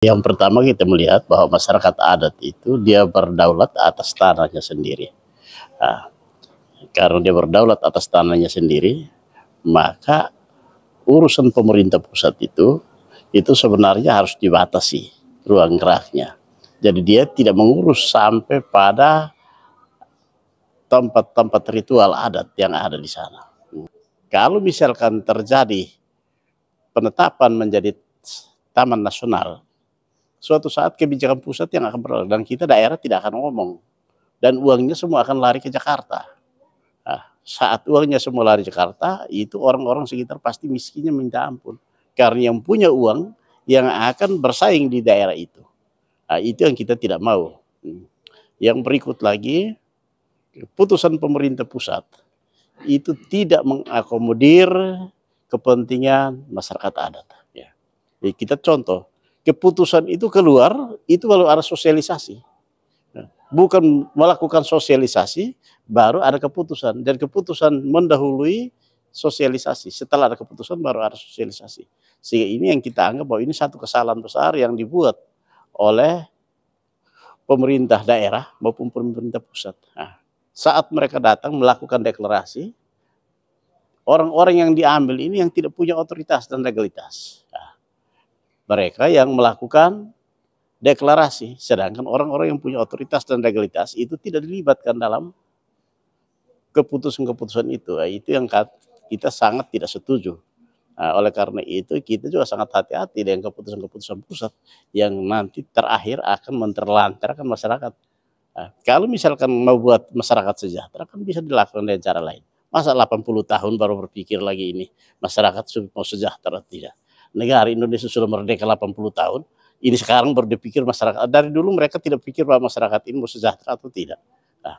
Yang pertama kita melihat bahwa masyarakat adat itu dia berdaulat atas tanahnya sendiri. Nah, karena dia berdaulat atas tanahnya sendiri, maka urusan pemerintah pusat itu itu sebenarnya harus dibatasi ruang geraknya. Jadi dia tidak mengurus sampai pada tempat-tempat ritual adat yang ada di sana. Kalau misalkan terjadi penetapan menjadi taman nasional, suatu saat kebijakan pusat yang akan berlaku dan kita daerah tidak akan ngomong dan uangnya semua akan lari ke Jakarta. Nah, saat uangnya semua lari Jakarta, itu orang-orang sekitar pasti miskinnya minta ampun karena yang punya uang yang akan bersaing di daerah itu. Nah, itu yang kita tidak mau. Hmm. Yang berikut lagi, putusan pemerintah pusat itu tidak mengakomodir kepentingan masyarakat adat. Ya. kita contoh, keputusan itu keluar itu baru ada sosialisasi. Nah, bukan melakukan sosialisasi baru ada keputusan dan keputusan mendahului sosialisasi. Setelah ada keputusan baru ada sosialisasi. Sehingga ini yang kita anggap bahwa ini satu kesalahan besar yang dibuat oleh pemerintah daerah maupun pemerintah pusat. Nah, saat mereka datang melakukan deklarasi, orang-orang yang diambil ini yang tidak punya otoritas dan legalitas mereka yang melakukan deklarasi. Sedangkan orang-orang yang punya otoritas dan legalitas itu tidak dilibatkan dalam keputusan-keputusan itu. Nah, itu yang kita sangat tidak setuju. Nah, oleh karena itu kita juga sangat hati-hati dengan keputusan-keputusan pusat yang nanti terakhir akan menterlantarkan masyarakat. Nah, kalau misalkan membuat masyarakat sejahtera kan bisa dilakukan dengan cara lain. Masa 80 tahun baru berpikir lagi ini masyarakat mau sejahtera tidak negara Indonesia sudah merdeka 80 tahun, ini sekarang berpikir masyarakat dari dulu mereka tidak pikir bahwa masyarakat ini mau sejahtera atau tidak. Nah,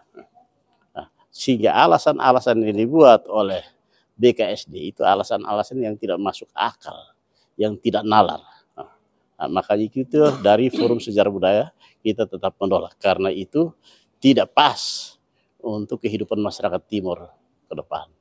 nah, sehingga alasan-alasan yang dibuat oleh BKSD itu alasan-alasan yang tidak masuk akal, yang tidak nalar. Nah, nah, makanya itu dari Forum Sejarah Budaya kita tetap menolak karena itu tidak pas untuk kehidupan masyarakat timur ke depan.